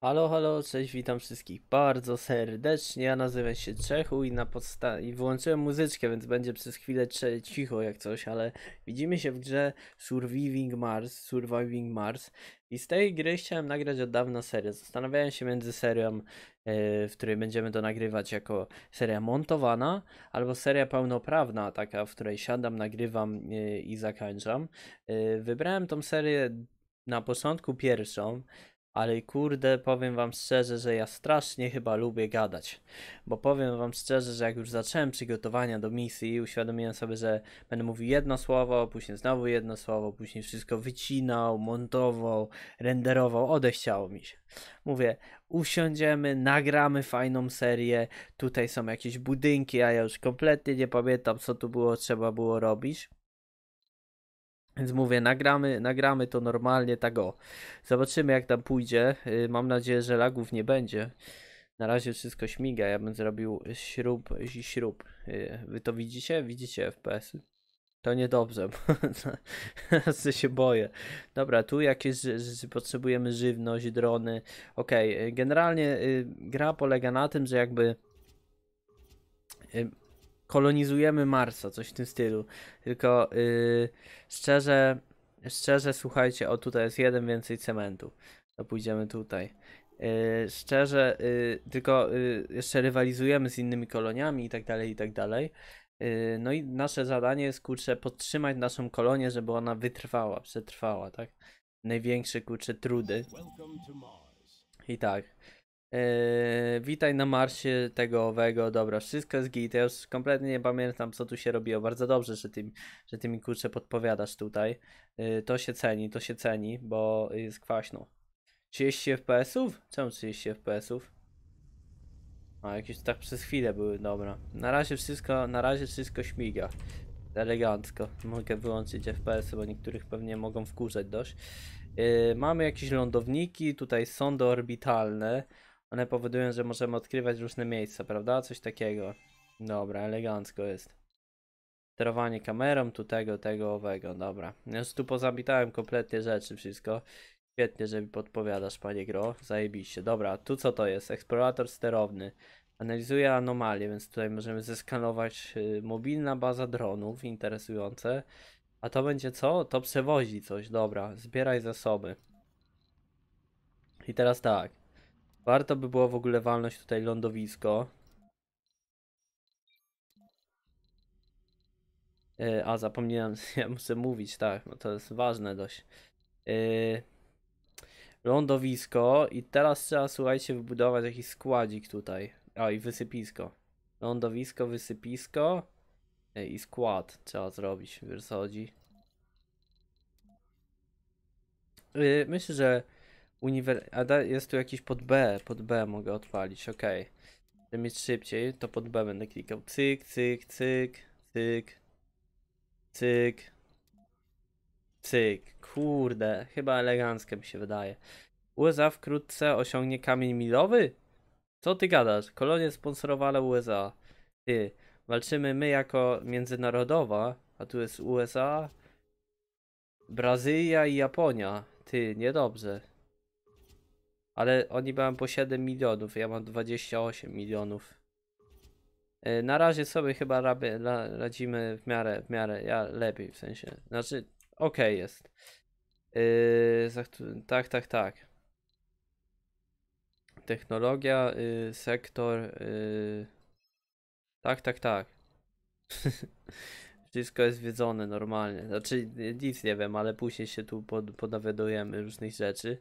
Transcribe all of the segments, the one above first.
Halo, halo, cześć, witam wszystkich bardzo serdecznie. Ja nazywam się Czechu i na podsta- i włączyłem muzyczkę, więc będzie przez chwilę cicho jak coś, ale widzimy się w grze Surviving Mars, Surviving Mars. I z tej gry chciałem nagrać od dawna serię. Zastanawiałem się między serią, yy, w której będziemy to nagrywać jako seria montowana, albo seria pełnoprawna, taka, w której siadam, nagrywam yy, i zakończam. Yy, wybrałem tą serię na początku pierwszą, ale kurde, powiem wam szczerze, że ja strasznie chyba lubię gadać. Bo powiem wam szczerze, że jak już zacząłem przygotowania do misji i uświadomiłem sobie, że będę mówił jedno słowo, później znowu jedno słowo, później wszystko wycinał, montował, renderował, odechciało mi się. Mówię, usiądziemy, nagramy fajną serię, tutaj są jakieś budynki, a ja już kompletnie nie pamiętam, co tu było, trzeba było robić. Więc mówię, nagramy, nagramy to normalnie, tak o. Zobaczymy jak tam pójdzie. Y, mam nadzieję, że lagów nie będzie. Na razie wszystko śmiga, ja bym zrobił śrub, śrub. Y, wy to widzicie? Widzicie FPS? -y? To niedobrze, bo się boję. Dobra, tu jakieś potrzebujemy żywność, drony. Okej, okay. generalnie y, gra polega na tym, że jakby kolonizujemy Marsa, coś w tym stylu. Tylko yy, szczerze, szczerze, słuchajcie, o tutaj jest jeden więcej cementu. To pójdziemy tutaj. Yy, szczerze, yy, tylko yy, jeszcze rywalizujemy z innymi koloniami i tak dalej, i tak dalej. Y, no i nasze zadanie jest, kurczę, podtrzymać naszą kolonię, żeby ona wytrwała, przetrwała, tak? Największe, kurczę, trudy. I tak. Eee, witaj na Marsie tego owego, dobra, wszystko jest git, ja już kompletnie nie pamiętam co tu się robiło, bardzo dobrze, że ty, że ty mi kurczę podpowiadasz tutaj, eee, to się ceni, to się ceni, bo jest kwaśno. 30 FPS-ów? Czemu 30 FPS-ów? A, jakieś tak przez chwilę były, dobra. Na razie wszystko, na razie wszystko śmiga. Elegancko. Mogę wyłączyć FPS-y, bo niektórych pewnie mogą wkurzać dość. Yy, mamy jakieś lądowniki, tutaj sondy orbitalne. One powodują, że możemy odkrywać różne miejsca, prawda? Coś takiego. Dobra, elegancko jest. Sterowanie kamerą, tu tego, tego, owego, dobra. Ja już tu pozabitałem kompletnie rzeczy, wszystko. Świetnie, że mi podpowiadasz, panie gro. Zajebiście. Dobra, tu co to jest? Eksplorator sterowny. Analizuje anomalie, więc tutaj możemy zeskanować y, mobilna baza dronów, interesujące. A to będzie co? To przewozi coś, dobra. Zbieraj zasoby. I teraz tak. Warto by było w ogóle walność tutaj lądowisko. E, a zapomniałem, ja muszę mówić, tak, no to jest ważne dość. E, lądowisko i teraz trzeba, słuchajcie, wybudować jakiś składzik tutaj. A i wysypisko. Lądowisko, wysypisko e, i skład trzeba zrobić, wiesz co chodzi. Myślę, że Uniwer... A da, jest tu jakiś pod B, pod B mogę odpalić, ok. Żeby mieć szybciej, to pod B będę klikał. Cyk, cyk, cyk, cyk, cyk, cyk. Kurde, chyba eleganckie mi się wydaje. USA wkrótce osiągnie kamień milowy? Co ty gadasz? Kolonie sponsorowane USA. Ty, walczymy my jako międzynarodowa, a tu jest USA, Brazylia i Japonia. Ty, niedobrze. Ale oni mają po 7 milionów, ja mam 28 milionów. E, na razie sobie chyba radzimy w miarę, w miarę, ja lepiej w sensie. Znaczy, okej okay jest. Yy, tak, tak, tak. Technologia, yy, sektor. Yy, tak, tak, tak. Wszystko jest wiedzone normalnie. Znaczy, y, nic nie wiem, ale później się tu pod, podawiadujemy różnych rzeczy.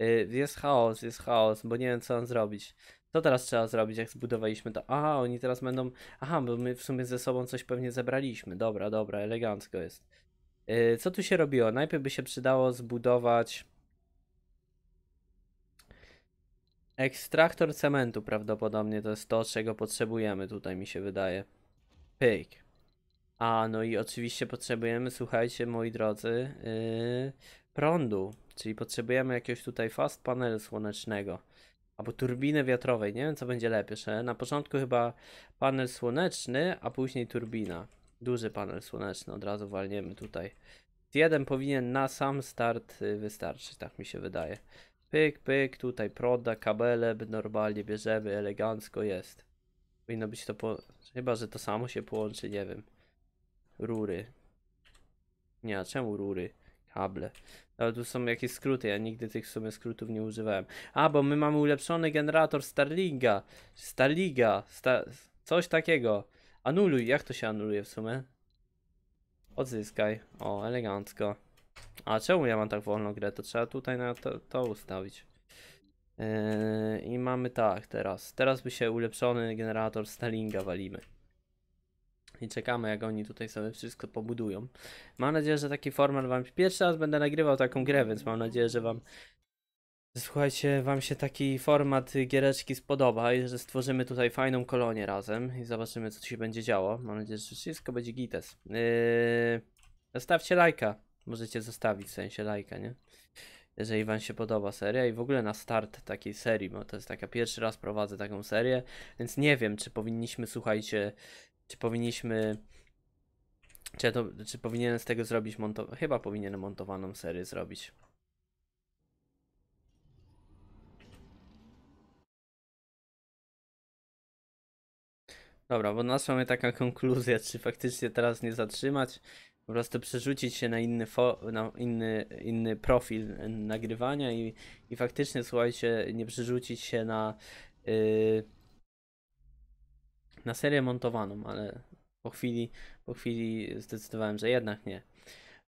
Y, jest chaos, jest chaos, bo nie wiem co mam zrobić. Co teraz trzeba zrobić, jak zbudowaliśmy to? Aha, oni teraz będą... Aha, bo my w sumie ze sobą coś pewnie zebraliśmy. Dobra, dobra, elegancko jest. Y, co tu się robiło? Najpierw by się przydało zbudować... Ekstraktor cementu prawdopodobnie to jest to, czego potrzebujemy tutaj mi się wydaje. Pyk. A, no i oczywiście potrzebujemy, słuchajcie moi drodzy, yy, prądu. Czyli potrzebujemy jakiegoś tutaj fast panelu słonecznego albo turbiny wiatrowej. Nie wiem, co będzie lepsze. Na początku chyba panel słoneczny, a później turbina. Duży panel słoneczny od razu walniemy tutaj. Jeden powinien na sam start y, wystarczyć, tak mi się wydaje. Pyk, pyk, tutaj proda, kabele normalnie bierzemy, elegancko jest. Powinno być to po... Chyba, że to samo się połączy, nie wiem. Rury. Nie, a czemu rury? Kable. Ale tu są jakieś skróty, ja nigdy tych w sumie skrótów nie używałem. A, bo my mamy ulepszony generator Starlinga. Starliga, Star... coś takiego. Anuluj, jak to się anuluje w sumie? Odzyskaj. O, elegancko. A czemu ja mam tak wolną grę? To trzeba tutaj na to, to ustawić. Yy, I mamy tak teraz. Teraz by się ulepszony generator Starlinga walimy i czekamy, jak oni tutaj sobie wszystko pobudują. Mam nadzieję, że taki format wam pierwszy raz będę nagrywał taką grę, więc mam nadzieję, że wam Słuchajcie, wam się taki format giereczki spodoba i że stworzymy tutaj fajną kolonię razem i zobaczymy co tu się będzie działo. Mam nadzieję, że wszystko będzie gites. Yy... Zostawcie lajka. Możecie zostawić w sensie lajka, nie? Jeżeli wam się podoba seria i w ogóle na start takiej serii, bo to jest taka pierwszy raz prowadzę taką serię, więc nie wiem czy powinniśmy, słuchajcie, czy powinniśmy. Czy, ja to, czy powinienem z tego zrobić montowaną? Chyba powinienem montowaną serię zrobić. Dobra, bo nas mamy taka konkluzja, czy faktycznie teraz nie zatrzymać, po prostu przerzucić się na inny, na inny, inny profil nagrywania i, i faktycznie, słuchajcie, nie przerzucić się na, yy, na serię montowaną, ale po chwili, po chwili zdecydowałem, że jednak nie.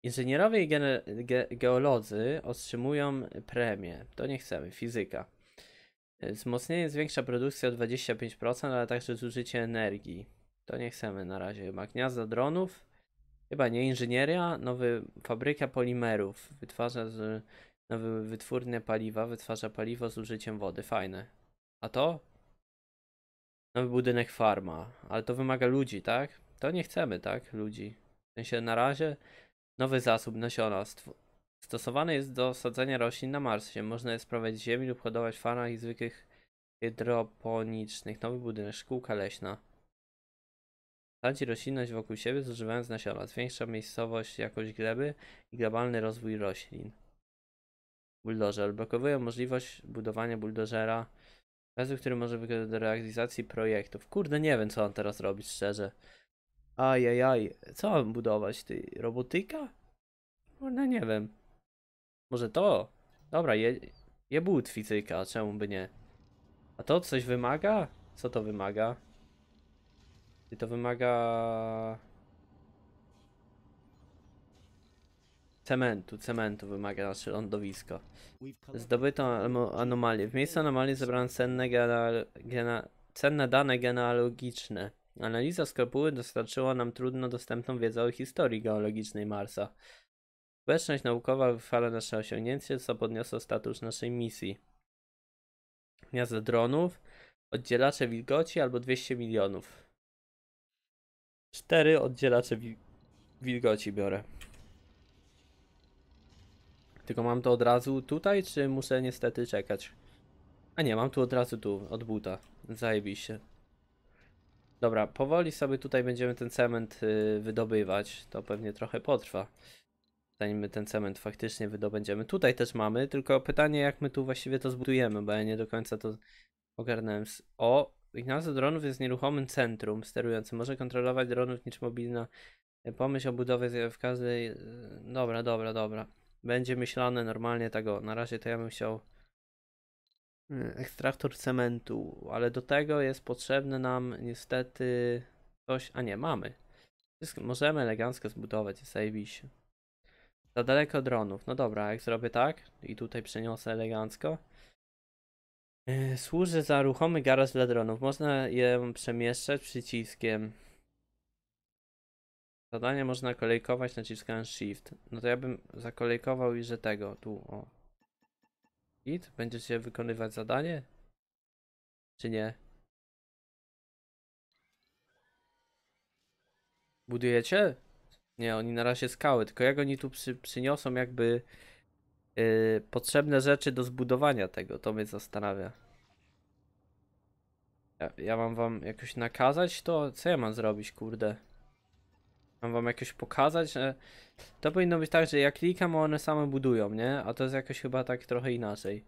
Inżynierowie i ge geolodzy otrzymują premię. To nie chcemy. Fizyka. Wzmocnienie zwiększa produkcję o 25%, ale także zużycie energii. To nie chcemy na razie. Chyba gniazda dronów. Chyba nie inżynieria. Nowy fabryka polimerów. Wytwarza z, nowy wytwórnie paliwa. Wytwarza paliwo z użyciem wody. Fajne. A to? nowy budynek farma, ale to wymaga ludzi, tak? To nie chcemy, tak? Ludzi. W sensie na razie nowy zasób nasiona. Stosowany jest do sadzenia roślin na Marsie. Można je sprawiać z ziemi lub hodować w farmach i zwykłych hydroponicznych. Nowy budynek, szkółka leśna. Sadzi roślinność wokół siebie, zużywając nasiona. Zwiększa miejscowość jakość gleby i globalny rozwój roślin. Buldożer. Blokowują możliwość budowania buldożera Węzeł, który może wykorzystać do realizacji projektów. Kurde, nie wiem, co mam teraz robić, szczerze. Ajajaj, co mam budować, ty? Robotyka? Kurde, nie wiem. Może to? Dobra, je, je but fizyka, czemu by nie? A to coś wymaga? Co to wymaga? Czy to wymaga... Cementu, cementu wymaga nasze lądowisko. Zdobyto anomalię. W miejscu anomalii zebrano cenne, geneal gena cenne dane genealogiczne. Analiza skropuły dostarczyła nam trudno dostępną wiedzę o historii geologicznej Marsa. Społeczność naukowa wychwala nasze osiągnięcie, co podniosło status naszej misji. Gniazdo dronów, oddzielacze wilgoci albo 200 milionów. Cztery oddzielacze wilgoci biorę. Tylko mam to od razu tutaj, czy muszę niestety czekać? A nie, mam tu od razu tu, od buta. Zajebiście. Dobra, powoli sobie tutaj będziemy ten cement y, wydobywać. To pewnie trochę potrwa. Zanim my ten cement faktycznie wydobędziemy. Tutaj też mamy, tylko pytanie jak my tu właściwie to zbudujemy, bo ja nie do końca to ogarnąłem. O, Ignacy dronów jest nieruchomym centrum sterującym. Może kontrolować dronów niż mobilna. Y, pomyśl o budowie w każdej... Y, dobra, dobra, dobra będzie myślane normalnie tego. Na razie to ja bym chciał y, ekstraktor cementu, ale do tego jest potrzebne nam niestety coś, a nie, mamy. możemy elegancko zbudować, zajebiście. Za daleko dronów, no dobra, jak zrobię tak i tutaj przeniosę elegancko. Y, służy za ruchomy garaż dla dronów. Można je przemieszczać przyciskiem Zadanie można kolejkować naciskając Shift. No to ja bym zakolejkował i że tego, tu, o. Git, będziecie wykonywać zadanie? Czy nie? Budujecie? Nie, oni na razie skały, tylko jak oni tu przy, przyniosą jakby yy, potrzebne rzeczy do zbudowania tego, to mnie zastanawia. Ja, ja mam wam jakoś nakazać to? Co ja mam zrobić, kurde? Mam wam jakieś pokazać? To powinno być tak, że ja klikam, a one same budują, nie? A to jest jakoś chyba tak trochę inaczej.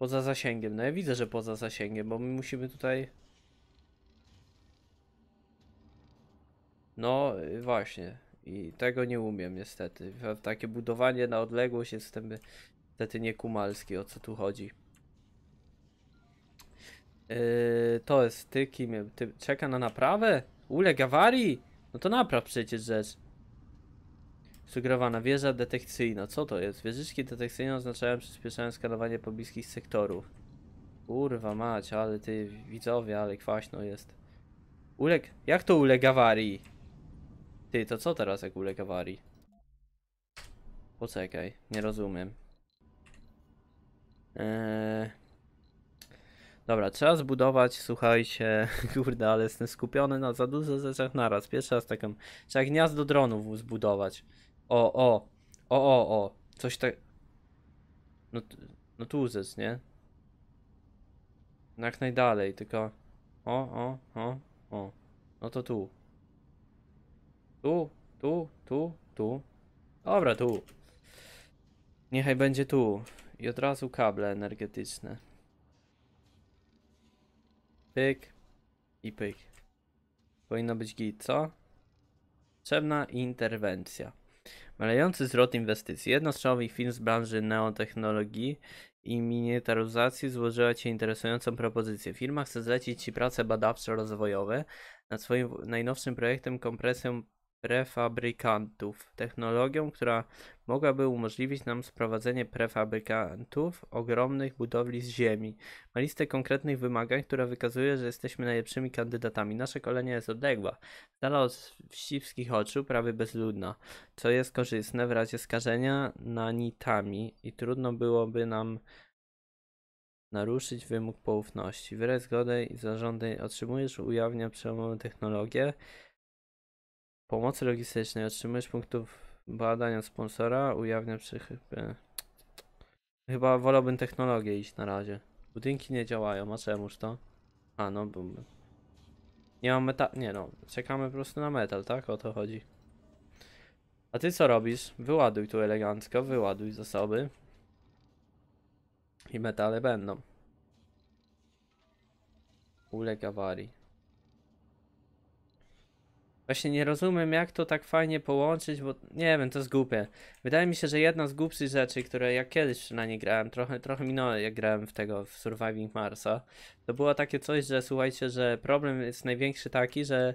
Poza zasięgiem. No ja widzę, że poza zasięgiem, bo my musimy tutaj... No y, właśnie. I tego nie umiem niestety. Takie budowanie na odległość jestem niestety nie kumalski, o co tu chodzi. Yy, to jest ty, kim? Ty, czeka na naprawę? Uległ awarii? No to napraw przecież rzecz. Sugerowana wieża detekcyjna. Co to jest? Wieżyczki detekcyjne oznaczają przyspieszając skalowanie pobliskich sektorów. Kurwa mać, ale ty widzowie, ale kwaśno jest. Uleg... Jak to uleg awarii? Ty, to co teraz jak uleg awarii? Poczekaj, nie rozumiem. Eee... Dobra, trzeba zbudować, słuchajcie, kurde, ale jestem skupiony na za dużo rzeczach naraz. Pierwszy raz taką, trzeba gniazdo dronów zbudować. O, o, o, o, o, coś tak... No, no tu zes, nie? No jak najdalej, tylko... O, o, o, o. No to tu. Tu, tu, tu, tu. Dobra, tu. Niechaj będzie tu. I od razu kable energetyczne. Pyk i pyk. Powinno być git, co? Potrzebna interwencja. Malejący zwrot inwestycji. Jednostrzałowych firm z branży neotechnologii i miniaturyzacji złożyła Ci interesującą propozycję. Firma chce zlecić Ci prace badawczo rozwojowe nad swoim najnowszym projektem kompresją prefabrykantów, technologią, która mogłaby umożliwić nam sprowadzenie prefabrykantów ogromnych budowli z ziemi. Ma listę konkretnych wymagań, która wykazuje, że jesteśmy najlepszymi kandydatami. Nasza kolenia jest odległa, dala od wsiwskich oczu, prawie bezludna, co jest korzystne w razie skażenia nanitami i trudno byłoby nam naruszyć wymóg poufności. Wyraz zgody i zarządy otrzymujesz ujawnia przełomową technologię, pomocy logistycznej. Otrzymujesz punktów badania sponsora, ujawnia przychybę. Chyba wolałbym technologię iść na razie. Budynki nie działają, a czemuż to? A no, bo... Nie mam metal... Nie no, czekamy po prostu na metal, tak? O to chodzi. A ty co robisz? Wyładuj tu elegancko, wyładuj zasoby. I metale będą. Uleg awarii. Właśnie nie rozumiem, jak to tak fajnie połączyć, bo nie wiem, to jest głupie. Wydaje mi się, że jedna z głupszych rzeczy, które ja kiedyś przynajmniej grałem, trochę, trochę minąłem jak grałem w tego, w Surviving Marsa, to było takie coś, że słuchajcie, że problem jest największy taki, że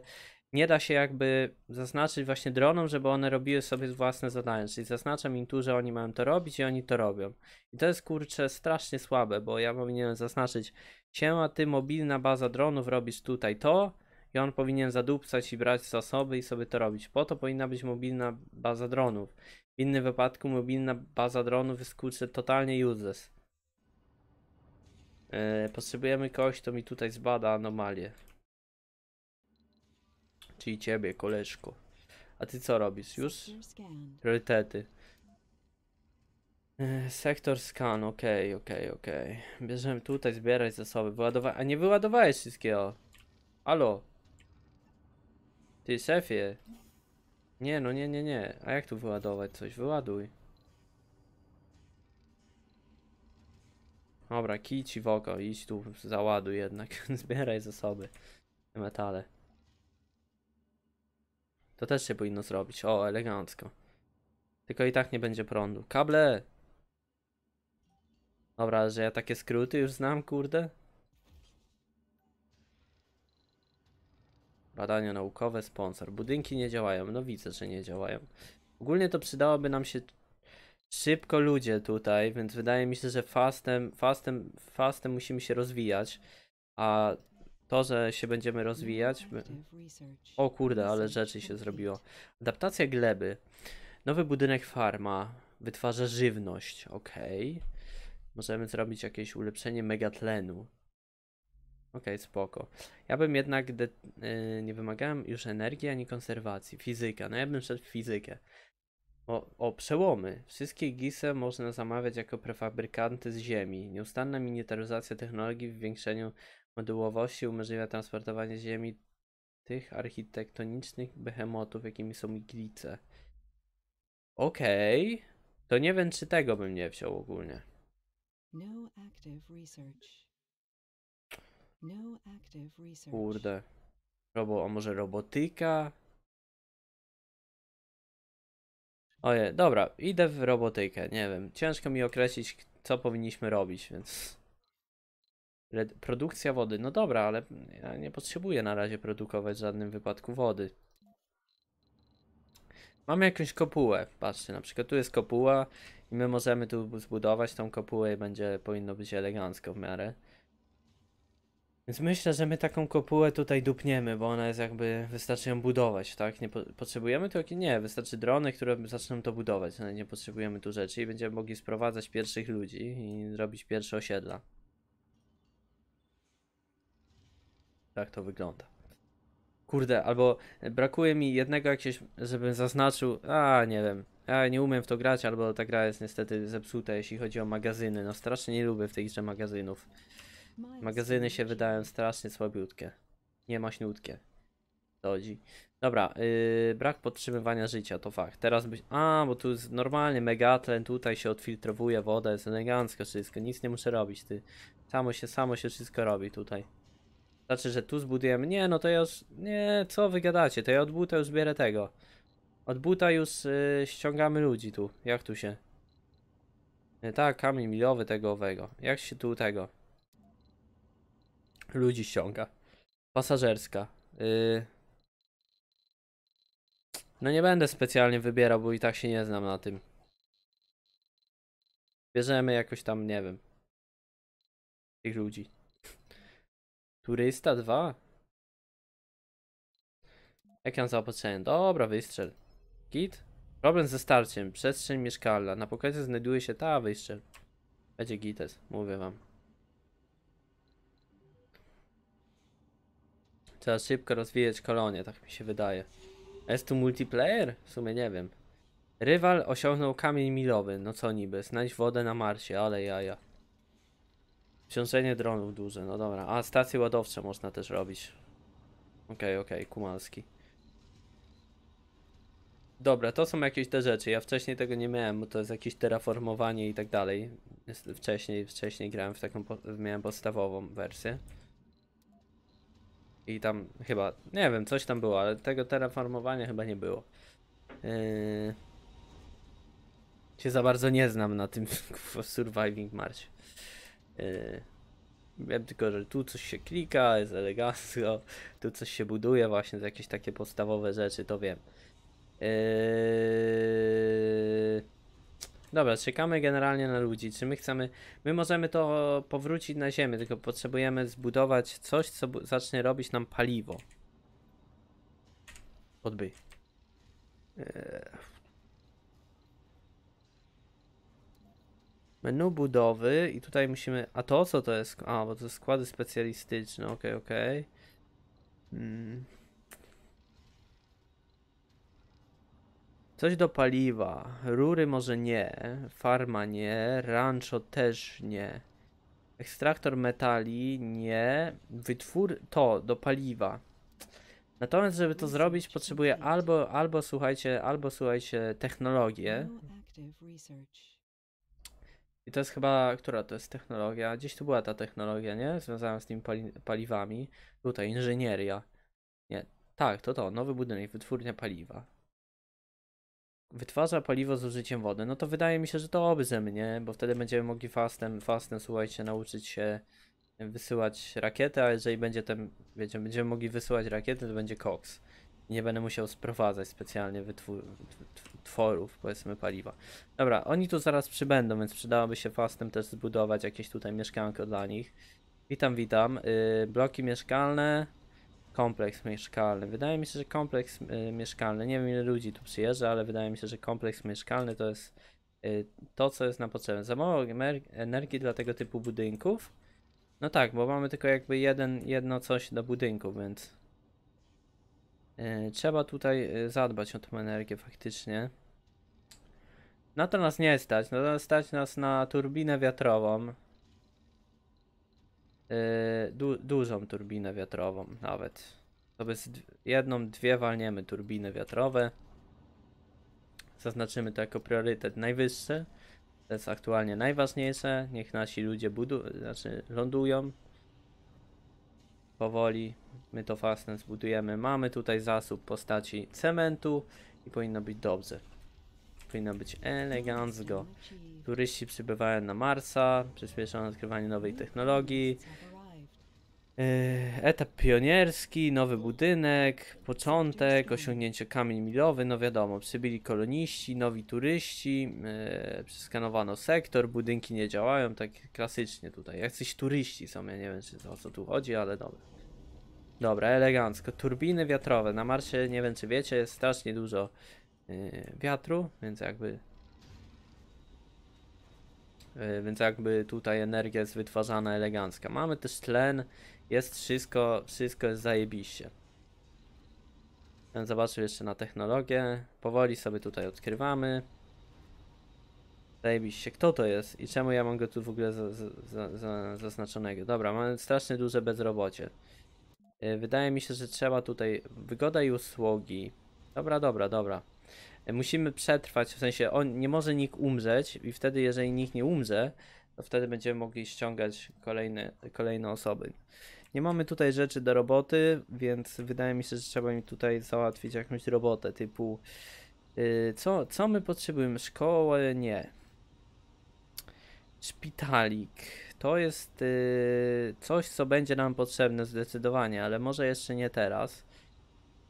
nie da się jakby zaznaczyć właśnie dronom, żeby one robiły sobie własne zadania, czyli zaznaczam im tu, że oni mają to robić i oni to robią. I to jest kurczę strasznie słabe, bo ja powinienem zaznaczyć siema, ty mobilna baza dronów robisz tutaj to, i on powinien zadupcać i brać zasoby i sobie to robić. Po to powinna być mobilna baza dronów. W innym wypadku mobilna baza dronów jest kurczę totalnie useless. Yy, potrzebujemy kogoś, kto mi tutaj zbada anomalię. Czyli ciebie, koleżko. A ty co robisz? Już? Priorytety. E, sektor scan, okej, ok, okej, okej. Bierzemy tutaj, zbierać zasoby, Wyładowa. A nie wyładowałeś wszystkiego. Alo. Ty, szefie. Nie, no nie, nie, nie. A jak tu wyładować coś? Wyładuj. Dobra, kij ci w oko. Idź tu, załaduj jednak. Zbieraj zasoby. Metale. To też się powinno zrobić. O, elegancko. Tylko i tak nie będzie prądu. Kable! Dobra, że ja takie skróty już znam, kurde. Badania naukowe, sponsor. Budynki nie działają. No widzę, że nie działają. Ogólnie to przydałoby nam się szybko ludzie tutaj, więc wydaje mi się, że fastem, fastem, fastem musimy się rozwijać. A to, że się będziemy rozwijać. O kurde, ale rzeczy się zrobiło. Adaptacja gleby. Nowy budynek farma. Wytwarza żywność. Ok. Możemy zrobić jakieś ulepszenie megatlenu. Okej, okay, spoko. Ja bym jednak yy, nie wymagałem już energii ani konserwacji. Fizyka, no ja bym szedł w fizykę. O, o, przełomy. Wszystkie GISE można zamawiać jako prefabrykanty z ziemi. Nieustanna miniaturyzacja technologii w zwiększeniu modułowości umożliwia transportowanie ziemi tych architektonicznych behemotów, jakimi są iglice. Okej. Okay. To nie wiem, czy tego bym nie wziął ogólnie. No active research. No Kurde. Robo, a może robotyka? Oje, dobra, idę w robotykę, nie wiem. Ciężko mi określić, co powinniśmy robić, więc... Produkcja wody, no dobra, ale ja nie potrzebuję na razie produkować w żadnym wypadku wody. Mamy jakąś kopułę, patrzcie, na przykład tu jest kopuła i my możemy tu zbudować tą kopułę i będzie, powinno być elegancko w miarę. Więc myślę, że my taką kopułę tutaj dupniemy, bo ona jest jakby, wystarczy ją budować, tak? Nie po, potrzebujemy tu jakieś, nie, wystarczy drony, które zaczną to budować, ale no nie potrzebujemy tu rzeczy i będziemy mogli sprowadzać pierwszych ludzi i robić pierwsze osiedla. Tak to wygląda. Kurde, albo brakuje mi jednego jakiegoś, żebym zaznaczył, a nie wiem, ja nie umiem w to grać, albo ta gra jest niestety zepsuta, jeśli chodzi o magazyny, no strasznie nie lubię w tej grze magazynów. Magazyny się wydają strasznie słabiutkie. Nie ma śniutkie. Dodzi. Dobra, yy, brak podtrzymywania życia, to fakt. Teraz byś... A, bo tu jest normalny megatlen, tutaj się odfiltrowuje woda, jest elegancko wszystko, nic nie muszę robić, ty. Samo się, samo się wszystko robi tutaj. Znaczy, że tu zbudujemy... Nie, no to ja już... Nie, co wy gadacie, to ja od buta już zbierę tego. Od buta już yy, ściągamy ludzi tu. Jak tu się... E, tak, kamień milowy tego owego. Jak się tu tego? ludzi ściąga. Pasażerska. Y, no nie będę specjalnie wybierał, bo i tak się nie znam na tym. Bierzemy jakoś tam, nie wiem. Tych ludzi. Turysta 2. Ekran zaopatrzenie? Dobra, wystrzel. Git. Problem ze starciem. Przestrzeń mieszkalna. Na pokazie znajduje się ta wystrzel. Będzie gites, mówię wam. Trzeba szybko rozwijać kolonie, tak mi się wydaje. jest tu multiplayer? W sumie nie wiem. Rywal osiągnął kamień milowy, no co niby, znajdź wodę na Marsie, ale jaja. Wsiążenie dronów duże, no dobra. A, stacje ładowcze można też robić. Okej, okay, okej, okay, Kumalski. Dobra, to są jakieś te rzeczy. Ja wcześniej tego nie miałem, bo to jest jakieś terraformowanie i tak dalej. Wcześniej, wcześniej grałem w taką, miałem podstawową wersję. I tam chyba, nie wiem, coś tam było, ale tego terraformowania chyba nie było. Yy... Się za bardzo nie znam na tym Surviving Marcie. Yy... Wiem tylko, że tu coś się klika, jest elegancko, tu coś się buduje, właśnie jakieś takie podstawowe rzeczy, to wiem. Yy... Dobra, czekamy generalnie na ludzi. Czy my chcemy. My możemy to powrócić na Ziemię, tylko potrzebujemy zbudować coś, co zacznie robić nam paliwo. Odbyj. Eee. Menu budowy i tutaj musimy... A to co to jest? A, bo to składy specjalistyczne, okej, okay, okej. Okay. Hmm. Coś do paliwa. Rury może nie, farma nie, rancho też nie. Ekstraktor metali nie, wytwór to do paliwa. Natomiast, żeby to zrobić, potrzebuję albo, albo słuchajcie, albo słuchajcie, technologię. No I to jest chyba, która to jest technologia? Gdzieś tu była ta technologia, nie? Związana z tymi pali paliwami. Tutaj, inżynieria. Nie, tak, to to, nowy budynek, wytwórnia paliwa wytwarza paliwo z użyciem wody. No to wydaje mi się, że to obzy mnie, bo wtedy będziemy mogli fastem, fastem, słuchajcie, nauczyć się wysyłać rakiety, a jeżeli będzie ten, wiecie, będziemy mogli wysyłać rakiety, to będzie koks. Nie będę musiał sprowadzać specjalnie tworów, powiedzmy, paliwa. Dobra, oni tu zaraz przybędą, więc przydałoby się fastem też zbudować jakieś tutaj mieszkanko dla nich. Witam, witam. Yy, bloki mieszkalne, kompleks mieszkalny. Wydaje mi się, że kompleks y, mieszkalny, nie wiem ile ludzi tu przyjeżdża, ale wydaje mi się, że kompleks mieszkalny to jest y, to, co jest na potrzebę. Za mało energii dla tego typu budynków. No tak, bo mamy tylko jakby jeden, jedno coś do budynku, więc y, trzeba tutaj y, zadbać o tą energię faktycznie. Na no to nas nie stać, na no to stać nas na turbinę wiatrową, Y, du dużą turbinę wiatrową nawet. To bez jedną, dwie walniemy turbiny wiatrowe. Zaznaczymy to jako priorytet najwyższy. To jest aktualnie najważniejsze. Niech nasi ludzie budu znaczy lądują. Powoli my to fastem zbudujemy. Mamy tutaj zasób postaci cementu i powinno być dobrze. Powinno być elegancko. Turyści przybywają na Marsa, przyspieszono odkrywanie nowej technologii. E, etap pionierski, nowy budynek, początek, osiągnięcie kamień milowy, no wiadomo, przybyli koloniści, nowi turyści, yy, przeskanowano sektor, budynki nie działają, tak klasycznie tutaj, jacyś turyści są, ja nie wiem czy o co tu chodzi, ale dobra. Dobra, elegancko, turbiny wiatrowe, na Marsie, nie wiem czy wiecie, jest strasznie dużo yy, wiatru, więc jakby E, więc jakby tutaj energia jest wytwarzana elegancka. Mamy też tlen, jest wszystko, wszystko jest zajebiście. Ja zobaczył jeszcze na technologię. Powoli sobie tutaj odkrywamy. Zajebiście, kto to jest i czemu ja mam go tu w ogóle za, za, za, zaznaczonego? Dobra, mamy strasznie duże bezrobocie. E, wydaje mi się, że trzeba tutaj... Wygoda i usługi. Dobra, dobra, dobra musimy przetrwać, w sensie on nie może nikt umrzeć i wtedy, jeżeli nikt nie umrze, to wtedy będziemy mogli ściągać kolejne, kolejne osoby. Nie mamy tutaj rzeczy do roboty, więc wydaje mi się, że trzeba mi tutaj załatwić jakąś robotę typu yy, co, co my potrzebujemy? Szkołę? Nie. Szpitalik. To jest yy, coś, co będzie nam potrzebne zdecydowanie, ale może jeszcze nie teraz.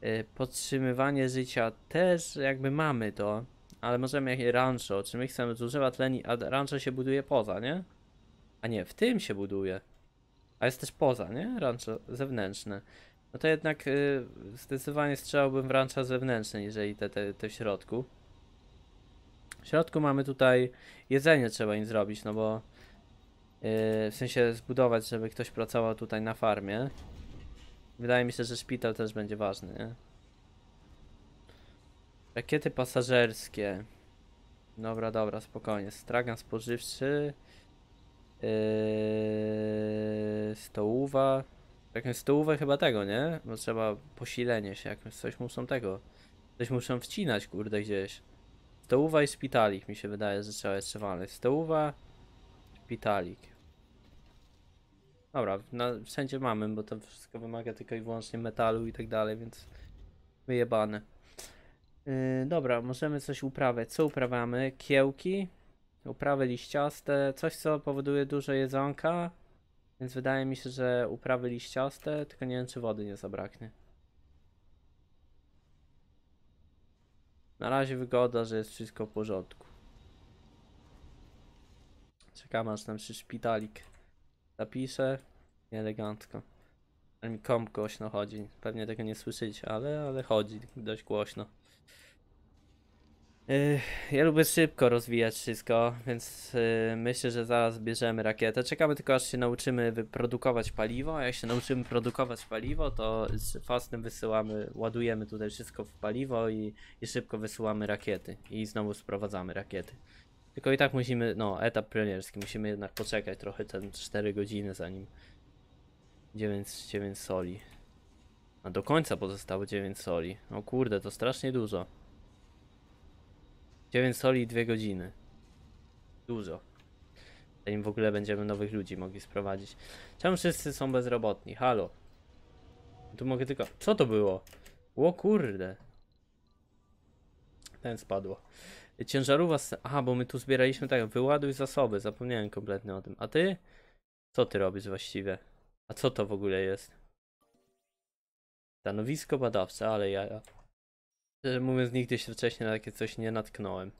Y, podtrzymywanie życia też jakby mamy to, ale możemy jakieś rancho, czy my chcemy zużywać tleni, a rancho się buduje poza, nie? A nie, w tym się buduje. A jest też poza, nie? Rancho zewnętrzne. No to jednak y, zdecydowanie strzelałbym w rancha zewnętrzne, jeżeli te, te, te w środku. W środku mamy tutaj jedzenie trzeba im zrobić, no bo y, w sensie zbudować, żeby ktoś pracował tutaj na farmie. Wydaje mi się, że szpital też będzie ważny, nie? Rakiety pasażerskie. Dobra, dobra, spokojnie. Stragan spożywczy. Yy, stołowa. Jakąś stołówę chyba tego, nie? Bo trzeba posilenie się, jakąś coś muszą tego. Coś muszą wcinać, kurde, gdzieś. Stołowa i szpitalik mi się wydaje, że trzeba jeszcze walnąć. Stołowa, szpitalik. Dobra, na, wszędzie mamy, bo to wszystko wymaga tylko i wyłącznie metalu i tak dalej, więc wyjebane. Yy, dobra, możemy coś uprawiać. Co uprawiamy? Kiełki, uprawy liściaste, coś co powoduje dużo jedzonka, więc wydaje mi się, że uprawy liściaste, tylko nie wiem czy wody nie zabraknie. Na razie wygoda, że jest wszystko w porządku. Czekam aż nam się szpitalik Napiszę elegancko. Ale mi komp głośno chodzi. Pewnie tego nie słyszycie, ale, ale chodzi dość głośno. Ja lubię szybko rozwijać wszystko, więc y, myślę, że zaraz bierzemy rakietę. Czekamy tylko aż się nauczymy wyprodukować paliwo. A jak się nauczymy produkować paliwo, to z fastem wysyłamy, ładujemy tutaj wszystko w paliwo i, i szybko wysyłamy rakiety. I znowu sprowadzamy rakiety. Tylko i tak musimy, no, etap premierski, musimy jednak poczekać trochę ten 4 godziny zanim 9, 9 soli. A do końca pozostało 9 soli. O no kurde, to strasznie dużo. 9 soli i 2 godziny. Dużo. Zanim w ogóle będziemy nowych ludzi mogli sprowadzić. Czemu wszyscy są bezrobotni? Halo. Tu mogę tylko... Co to było? O kurde. Ten spadło. Ciężarówka. Aha, bo my tu zbieraliśmy tak. Wyładuj zasoby. Zapomniałem kompletnie o tym. A ty? Co ty robisz właściwie? A co to w ogóle jest? Stanowisko badawcze, ale ja. ja. Szczerze mówiąc, nigdy się wcześniej na takie coś nie natknąłem.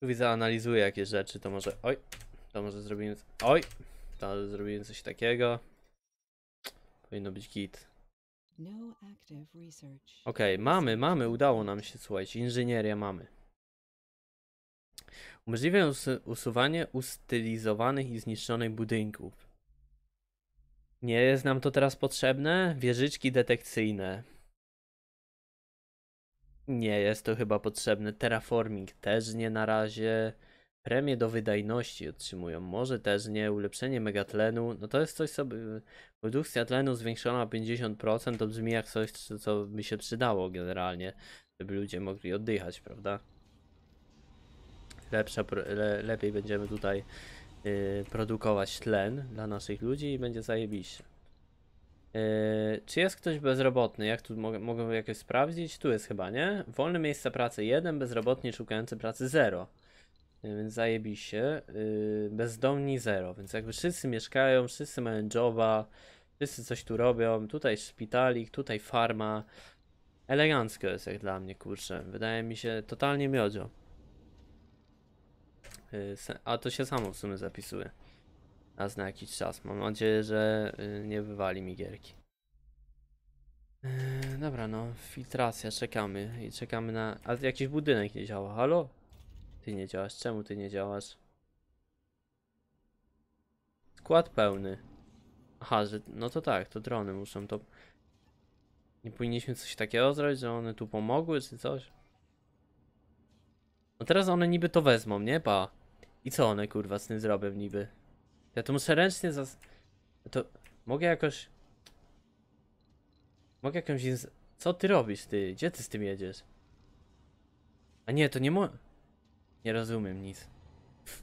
Tu widzę, analizuję jakieś rzeczy. To może. Oj. To może zrobimy. Oj. To zrobimy coś takiego. Powinno być git. No Okej, mamy, mamy, udało nam się, słuchajcie, inżynieria mamy. Umożliwia usu usuwanie ustylizowanych i zniszczonych budynków. Nie jest nam to teraz potrzebne? Wieżyczki detekcyjne. Nie jest to chyba potrzebne. Terraforming też nie na razie premię do wydajności otrzymują. Może też nie, ulepszenie megatlenu, no to jest coś, co by, produkcja tlenu zwiększona o 50%, to brzmi jak coś, co by się przydało generalnie, żeby ludzie mogli oddychać, prawda? Lepsza, le, lepiej będziemy tutaj yy, produkować tlen dla naszych ludzi i będzie zajebiście. Yy, czy jest ktoś bezrobotny? Jak tu mogę, mogę jakoś sprawdzić? Tu jest chyba, nie? Wolne miejsca pracy 1, bezrobotni szukający pracy 0. E, więc zajebiście. Y, bezdomni zero, więc jakby wszyscy mieszkają, wszyscy mają joba, wszyscy coś tu robią. Tutaj szpitalik, tutaj farma. Elegancko jest jak dla mnie, kurczę. Wydaje mi się totalnie miodzio. Y, a to się samo w sumie zapisuje. A na jakiś czas. Mam nadzieję, że y, nie wywali mi gierki. Dobra, no, filtracja, czekamy i czekamy na... A jakiś budynek nie działa, halo? Ty nie działasz. Czemu ty nie działasz? Skład pełny. Aha, że, no to tak, to drony muszą to... Nie powinniśmy coś takiego zrobić, że one tu pomogły, czy coś? No teraz one niby to wezmą, nie? Pa. I co one, kurwa, z tym zrobią niby? Ja to muszę ręcznie zas... To... Mogę jakoś... Mogę jakąś... Co ty robisz, ty? Gdzie ty z tym jedziesz? A nie, to nie mo... Nie rozumiem nic.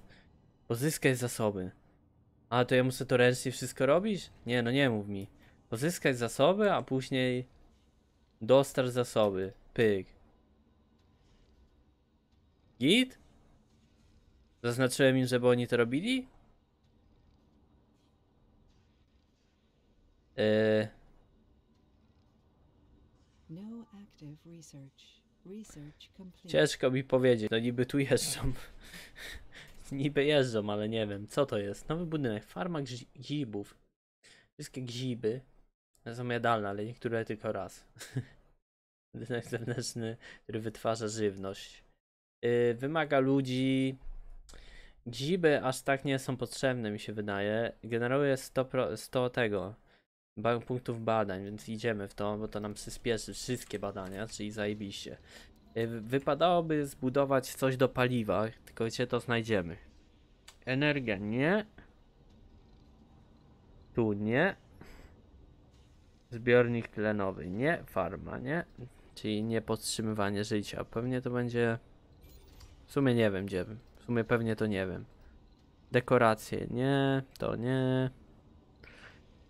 Pozyskać zasoby. A to ja muszę to ręcznie wszystko robić? Nie, no nie mów mi. Pozyskać zasoby, a później dostarcz zasoby. Pyk. Git? Zaznaczyłem im, żeby oni to robili? Yy. No active research. Ciężko mi powiedzieć, no niby tu jeżdżą. niby jeżdżą, ale nie wiem, co to jest. Nowy budynek, farma gzibów. Wszystkie gziby są jadalne, ale niektóre tylko raz. budynek zewnętrzny, który wytwarza żywność. Yy, wymaga ludzi, Gziby aż tak nie są potrzebne, mi się wydaje. Generuje 100, pro, 100 tego punktów badań, więc idziemy w to, bo to nam przyspieszy wszystkie badania, czyli zajebiście. E, wypadałoby zbudować coś do paliwa, tylko gdzie to znajdziemy? Energia nie. Tu nie. Zbiornik tlenowy nie. Farma nie. Czyli nie podtrzymywanie życia. Pewnie to będzie... W sumie nie wiem gdzie. W sumie pewnie to nie wiem. Dekoracje nie. To nie.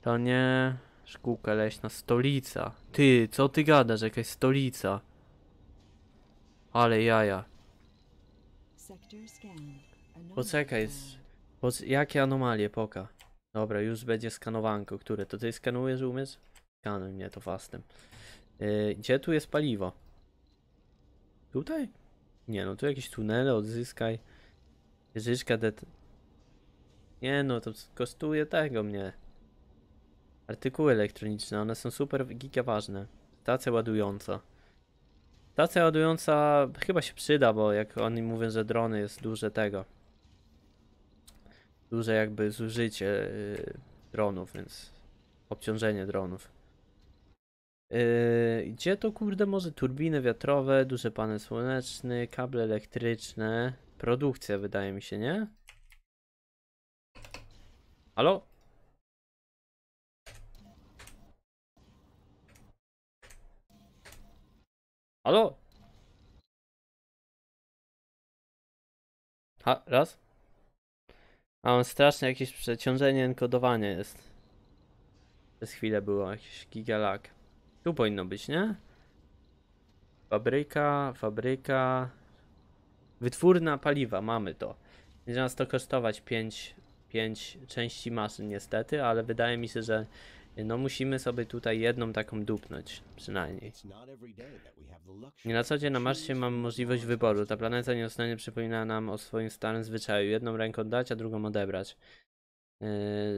To nie... Szkółka leśna, stolica. Ty, co ty gadasz, jakaś stolica? Ale jaja. Poczekaj, poc jakie anomalie, poka. Dobra, już będzie skanowanko, które to ty skanujesz, umiesz? Skanuj mnie to fastem. Yy, gdzie tu jest paliwo? Tutaj? Nie no, tu jakieś tunele, odzyskaj. Wieżyczka det... Nie no, to kosztuje tego mnie. Artykuły elektroniczne, one są super giga ważne. Stacja ładująca. Stacja ładująca chyba się przyda, bo jak oni mówią, że drony jest duże tego. Duże jakby zużycie yy, dronów, więc obciążenie dronów. Yy, gdzie to kurde może turbiny wiatrowe, duże panel słoneczny, kable elektryczne, produkcja wydaje mi się, nie? Halo? Halo? Ha, raz? A on strasznie jakieś przeciążenie enkodowanie jest. Przez chwilę było jakiś gigalak. Tu powinno być, nie? Fabryka, fabryka. Wytwórna paliwa, mamy to. Będzie nas to kosztować 5 części maszyn niestety, ale wydaje mi się, że no musimy sobie tutaj jedną taką dupnąć, przynajmniej. Nie na co dzień na Marsie mam możliwość wyboru. Ta planeta nieustannie przypomina nam o swoim starym zwyczaju. Jedną ręką dać, a drugą odebrać. Yy,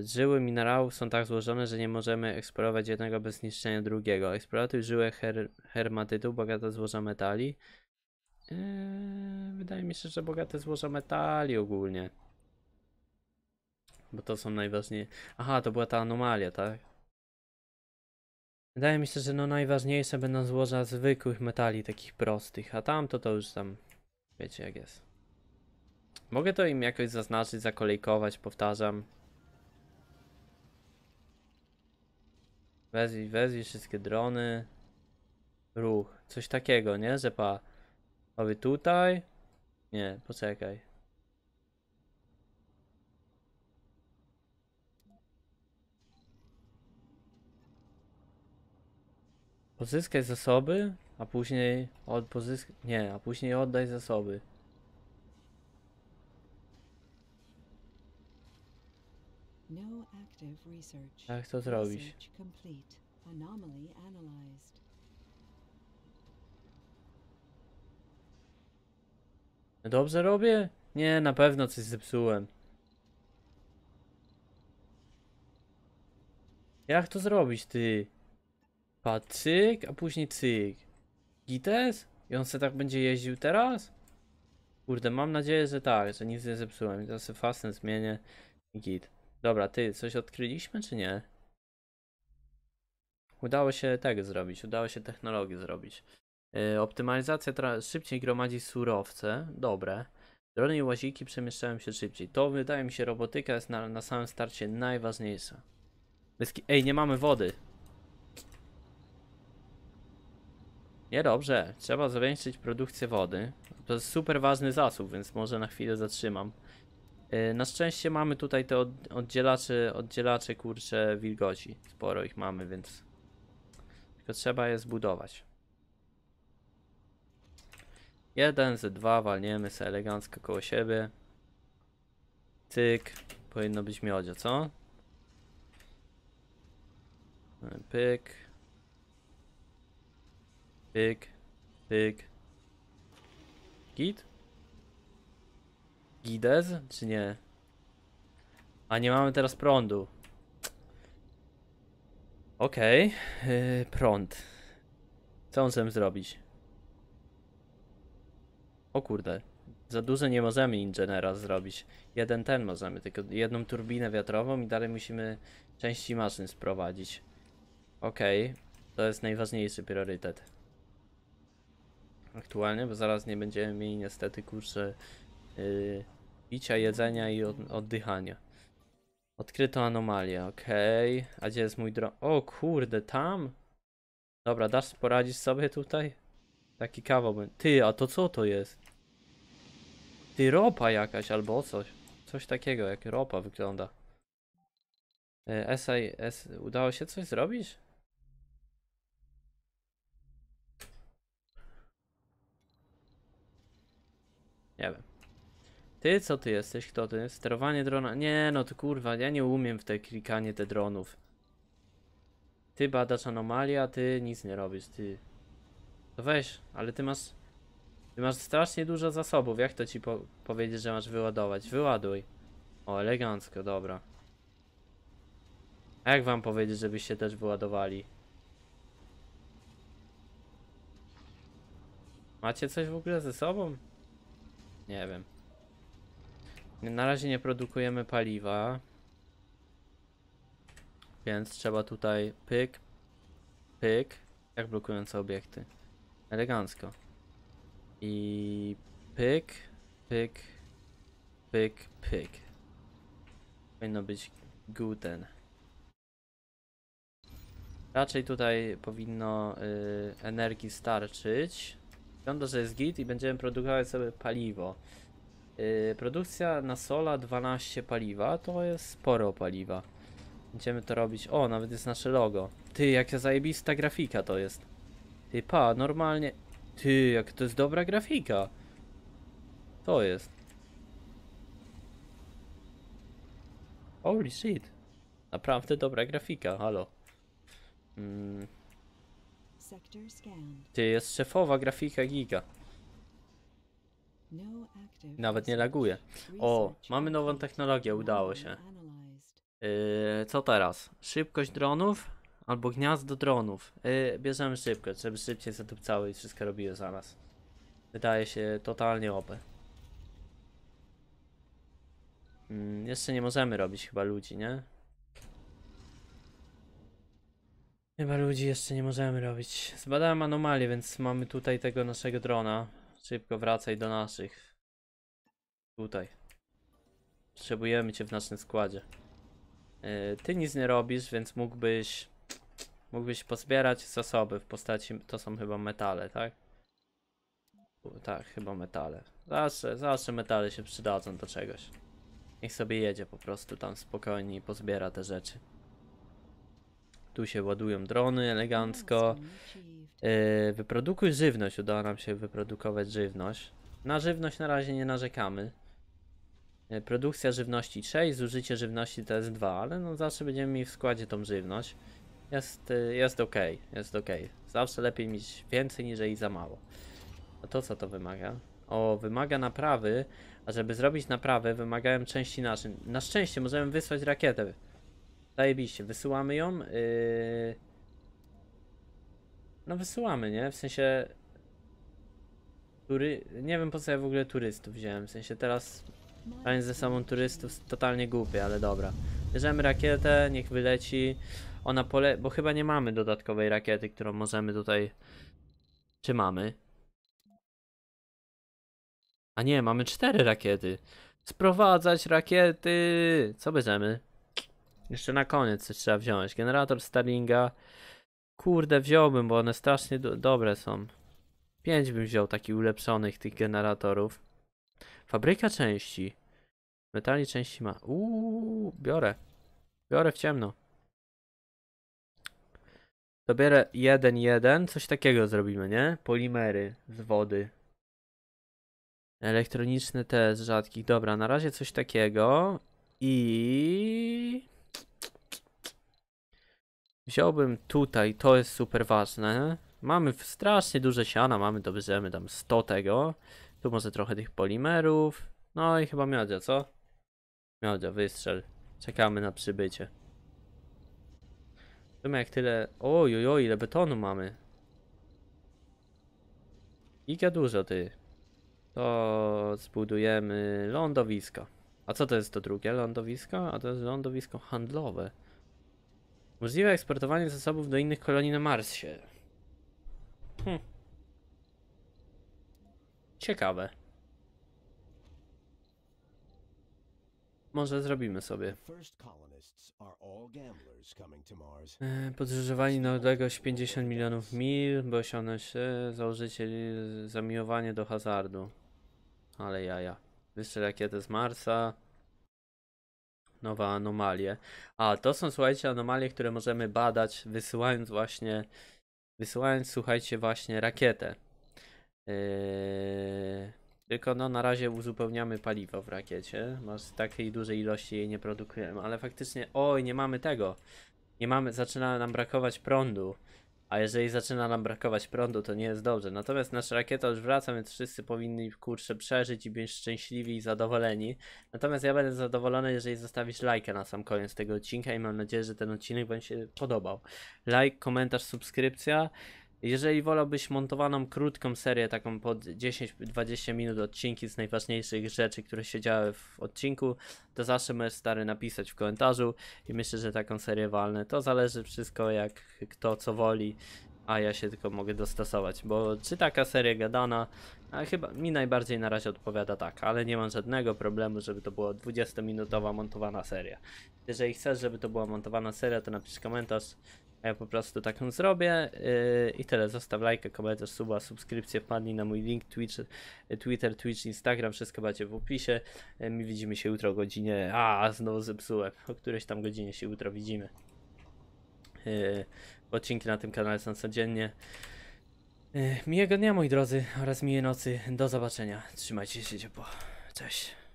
żyły minerałów są tak złożone, że nie możemy eksplorować jednego bez zniszczenia drugiego. Eksploratuj żyłę her hermatytu, bogate złoża metali. Yy, wydaje mi się, że bogate złoża metali ogólnie. Bo to są najważniejsze. Aha, to była ta anomalia, tak? Wydaje mi się, że no najważniejsze będą złoża zwykłych metali, takich prostych, a tamto to już tam, wiecie jak jest. Mogę to im jakoś zaznaczyć, zakolejkować, powtarzam. Wezwij, wezwij wszystkie drony. Ruch, coś takiego, nie? Że pa, tutaj. Nie, poczekaj. Pozyskaj zasoby, a później od pozysk... Nie, a później oddaj zasoby. No Jak to zrobić? Dobrze robię? Nie, na pewno coś zepsułem. Jak to zrobić, ty? Pa, cyk, a później cyk. Gites? I on se tak będzie jeździł teraz? Kurde, mam nadzieję, że tak, że nic nie zepsułem. I teraz sobie fasten zmienię. Git. Dobra, ty, coś odkryliśmy czy nie? Udało się tego zrobić, udało się technologię zrobić. Yy, optymalizacja szybciej gromadzi surowce, dobre. Drony i łaziki przemieszczają się szybciej. To wydaje mi się robotyka jest na, na samym starcie najważniejsza. Ej, nie mamy wody. Niedobrze, trzeba zwiększyć produkcję wody. To jest super ważny zasób, więc może na chwilę zatrzymam. Y, na szczęście mamy tutaj te oddzielacze, oddzielacze kurcze wilgoci. Sporo ich mamy, więc tylko trzeba je zbudować. Jeden z dwa walniemy sobie elegancko koło siebie. Cyk. Powinno być miodzie, co? Pyk. Pyk, pyk. Git? Gides, czy nie? A nie mamy teraz prądu. Okej, okay. yy, prąd. Co on chcemy zrobić? O kurde, za dużo nie możemy inżyniera zrobić. Jeden ten możemy, tylko jedną turbinę wiatrową i dalej musimy części maszyn sprowadzić. Okej, okay. to jest najważniejszy priorytet aktualnie, bo zaraz nie będziemy mieli niestety kurczę yy, picia, jedzenia i od, oddychania. Odkryto anomalię, okej. Okay. A gdzie jest mój dron? O kurde, tam? Dobra, dasz poradzić sobie tutaj? Taki kawał będzie. Ty, a to co to jest? Ty, ropa jakaś albo coś. Coś takiego, jak ropa wygląda. Esaj, es, udało się coś zrobić? Nie wiem. Ty, co ty jesteś? Kto ty? Sterowanie drona? Nie, no to kurwa, ja nie umiem w te klikanie te dronów. Ty badasz anomalia, ty nic nie robisz, ty. To weź, ale ty masz... Ty masz strasznie dużo zasobów, jak to ci po powiedzieć, że masz wyładować? Wyładuj. O, elegancko, dobra. A jak wam powiedzieć, żebyście też wyładowali? Macie coś w ogóle ze sobą? Nie wiem. Na razie nie produkujemy paliwa. Więc trzeba tutaj pyk, pyk, jak blokujące obiekty. Elegancko. I pyk, pyk, pyk, pyk. Powinno być guten. Raczej tutaj powinno y, energii starczyć. Wygląda, że jest git i będziemy produkować sobie paliwo. Yy, produkcja na sola 12 paliwa, to jest sporo paliwa. Będziemy to robić. O, nawet jest nasze logo. Ty, jaka zajebista grafika to jest. Ty, pa, normalnie. Ty, jak to jest dobra grafika. To jest. Holy shit. Naprawdę dobra grafika, halo. Mm. Ty, jest szefowa grafika giga. No Nawet nie laguje. O, mamy nową technologię, udało się. Yy, co teraz? Szybkość dronów albo gniazdo dronów. Yy, bierzemy szybkość, żeby szybciej zatupcały i wszystko robiły zaraz. Wydaje się totalnie OP. Yy, jeszcze nie możemy robić chyba ludzi, nie? Chyba ludzi jeszcze nie możemy robić. Zbadałem anomalię, więc mamy tutaj tego naszego drona. Szybko wracaj do naszych. Tutaj. Potrzebujemy cię w naszym składzie. Yy, ty nic nie robisz, więc mógłbyś... Mógłbyś pozbierać zasoby w postaci... To są chyba metale, tak? U, tak, chyba metale. Zawsze, zawsze metale się przydadzą do czegoś. Niech sobie jedzie po prostu tam spokojnie i pozbiera te rzeczy. Tu się ładują drony elegancko. No, e, wyprodukuj żywność. Udało nam się wyprodukować żywność. Na żywność na razie nie narzekamy. E, produkcja żywności 6, zużycie żywności to jest 2, ale no zawsze będziemy mieli w składzie tą żywność. Jest, e, jest ok, jest ok. Zawsze lepiej mieć więcej niż za mało. A to co to wymaga? O, wymaga naprawy, a żeby zrobić naprawę wymagają części naszych. Na szczęście możemy wysłać rakietę Zajebiście, wysyłamy ją. Yy... No wysyłamy, nie? W sensie... Tury... Nie wiem po co ja w ogóle turystów wziąłem, w sensie teraz... Fajnie ze samą turystów, totalnie głupie, ale dobra. Bierzemy rakietę, niech wyleci. Ona pole... bo chyba nie mamy dodatkowej rakiety, którą możemy tutaj... Czy mamy? A nie, mamy cztery rakiety. Sprowadzać rakiety! Co bierzemy? Jeszcze na koniec coś trzeba wziąć. Generator Starlinga. Kurde, wziąłbym, bo one strasznie do dobre są. Pięć bym wziął takich ulepszonych tych generatorów. Fabryka części. Metali części ma. Uuu, biorę. Biorę w ciemno. Dobierę jeden jeden coś takiego zrobimy, nie? Polimery z wody. Elektroniczne te z rzadkich. Dobra, na razie coś takiego. I... Wziąłbym tutaj, to jest super ważne. Mamy strasznie duże siana, mamy, dobierzemy tam 100 tego. Tu może trochę tych polimerów. No i chyba miodzia, co? Miodzia, wystrzel. Czekamy na przybycie. W jak tyle... oj, oj, ile betonu mamy. Giga dużo, ty. To zbudujemy lądowisko. A co to jest to drugie lądowisko? A to jest lądowisko handlowe. Możliwe eksportowanie zasobów do innych kolonii na Marsie. Hm. Ciekawe. Może zrobimy sobie. E, podróżowali na odległość 50 milionów mil, by osiągnąć e, założyciel e, zamiłowanie do hazardu. Ale jaja. Wyszczę rakietę z Marsa nowe anomalie. A to są, słuchajcie, anomalie, które możemy badać, wysyłając właśnie, wysyłając, słuchajcie, właśnie rakietę. Yy... Tylko no na razie uzupełniamy paliwo w rakiecie. Masz takiej dużej ilości jej nie produkujemy, ale faktycznie oj, nie mamy tego. Nie mamy, zaczyna nam brakować prądu. A jeżeli zaczyna nam brakować prądu, to nie jest dobrze. Natomiast nasza rakieta już wraca, więc wszyscy powinni kurczę przeżyć i być szczęśliwi i zadowoleni. Natomiast ja będę zadowolony, jeżeli zostawisz lajka na sam koniec tego odcinka i mam nadzieję, że ten odcinek będzie się podobał. Like, komentarz, subskrypcja. Jeżeli wolałbyś montowaną krótką serię, taką pod 10-20 minut odcinki z najważniejszych rzeczy, które się działy w odcinku, to zawsze możesz stary napisać w komentarzu i myślę, że taką serię walnę. To zależy wszystko jak kto co woli, a ja się tylko mogę dostosować, bo czy taka seria gadana, a chyba mi najbardziej na razie odpowiada tak, ale nie mam żadnego problemu, żeby to była 20-minutowa montowana seria. Jeżeli chcesz, żeby to była montowana seria, to napisz komentarz, ja po prostu taką zrobię yy, i tyle. Zostaw lajkę, komentarz, suba, subskrypcję, wpadnij na mój link Twitch, Twitter, Twitch, Instagram, wszystko macie w opisie. Yy, my widzimy się jutro o godzinie, a znowu zepsułem, o którejś tam godzinie się jutro widzimy. Yy, odcinki na tym kanale są codziennie. Y, miłego dnia moi drodzy oraz miłej nocy. Do zobaczenia. Trzymajcie się ciepło. Cześć.